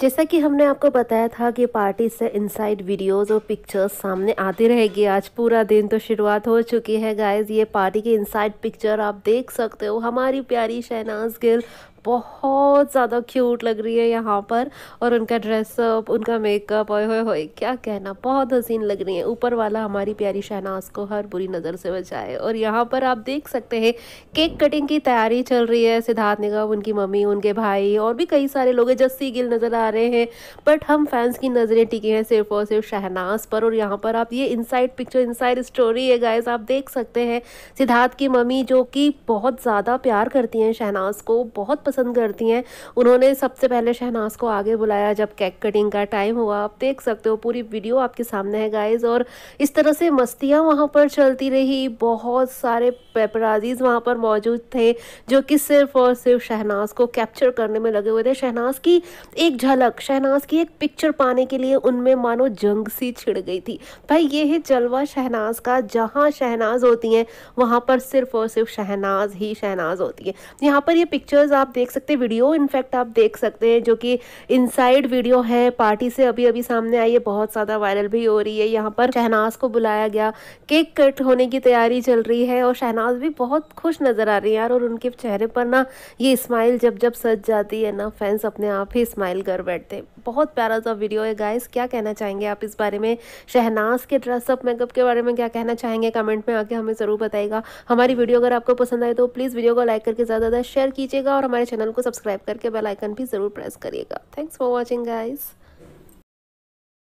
जैसा कि हमने आपको बताया था कि पार्टी से इनसाइड वीडियोस और पिक्चर्स सामने आती रहेगी आज पूरा दिन तो शुरुआत हो चुकी है गाइस ये पार्टी के इनसाइड पिक्चर आप देख सकते हो हमारी प्यारी शहनाज गिल बहुत ज़्यादा क्यूट लग रही है यहाँ पर और उनका ड्रेसअप उनका मेकअप ओए होए होए क्या कहना बहुत हसीन लग रही है ऊपर वाला हमारी प्यारी शहनाज को हर बुरी नज़र से बचाए और यहाँ पर आप देख सकते हैं केक कटिंग की तैयारी चल रही है सिद्धार्थ निगम उनकी मम्मी उनके भाई और भी कई सारे लोग हैं जस्सी गिल नज़र आ रहे हैं बट हम फैंस की नज़रें टिकी हैं सिर्फ और सिर्फ शहनाज पर और यहाँ पर आप ये इनसाइड पिक्चर इनसाइड स्टोरी है गाइस आप देख सकते हैं सिद्धार्थ की मम्मी जो कि बहुत ज़्यादा प्यार करती हैं शहनाज को बहुत पसंद पसंद करती हैं उन्होंने सबसे पहले शहनाज को आगे बुलाया जब केक कटिंग का टाइम हुआ आप देख सकते हो पूरी वीडियो आपके सामने है गाइज और इस तरह से मस्तियाँ वहाँ पर चलती रही बहुत सारे पेपराजीज वहाँ पर मौजूद थे जो कि सिर्फ और सिर्फ शहनाज को कैप्चर करने में लगे हुए थे शहनाज की एक झलक शहनाज की एक पिक्चर पाने के लिए उनमें मानो जंग सी छिड़ गई थी भाई ये है जलवा शहनाज का जहाँ शहनाज होती हैं वहाँ पर सिर्फ और सिर्फ शहनाज ही शहनाज होती है यहाँ पर ये पिक्चर्स आप देख देख सकते हैं वीडियो इनफैक्ट आप देख सकते हैं जो कि इनसाइड वीडियो है पार्टी से अभी अभी सामने आई है बहुत ज़्यादा वायरल भी हो रही है यहाँ पर शहनाज को बुलाया गया केक कट होने की तैयारी चल रही है और शहनाज भी बहुत खुश नज़र आ रही है यार और उनके चेहरे पर ना ये स्माइल जब जब सज जाती है ना फैंस अपने आप ही स्माइल कर बैठते हैं बहुत प्यारा सा वीडियो है गाइस क्या कहना चाहेंगे आप इस बारे में शहनाज के ड्रेसअप मेकअप के बारे में क्या कहना चाहेंगे कमेंट में आके हमें ज़रूर बताएगा हमारी वीडियो अगर आपको पसंद आए तो प्लीज़ वीडियो को लाइक करके ज़्यादा ज़्यादा शेयर कीजिएगा और हमारे चैनल को सब्सक्राइब करके बेलाइकन भी ज़रूर प्रेस करिएगा थैंक्स फॉर वॉचिंग गाइज़